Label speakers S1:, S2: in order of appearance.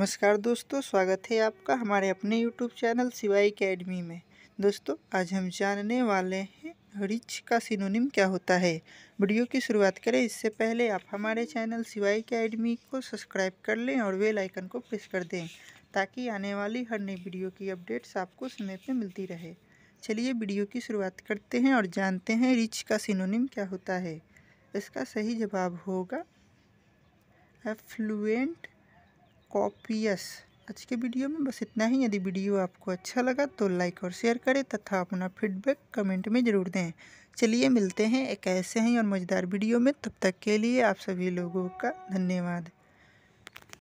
S1: नमस्कार दोस्तों स्वागत है आपका हमारे अपने यूट्यूब चैनल सिवाई अकेडमी में दोस्तों आज हम जानने वाले हैं रिच का सिनोनिम क्या होता है वीडियो की शुरुआत करें इससे पहले आप हमारे चैनल सिवाई अकेडमी को सब्सक्राइब कर लें और बेल आइकन को प्रेस कर दें ताकि आने वाली हर नई वीडियो की अपडेट्स आपको समय पर मिलती रहे चलिए वीडियो की शुरुआत करते हैं और जानते हैं रिच का सिनोनिम क्या होता है इसका सही जवाब होगा एफ्लुएंट कॉपियस आज के वीडियो में बस इतना ही यदि वीडियो आपको अच्छा लगा तो लाइक और शेयर करें तथा अपना फीडबैक कमेंट में ज़रूर दें चलिए मिलते हैं एक ऐसे ही और मज़ेदार वीडियो में तब तक के लिए आप सभी लोगों का धन्यवाद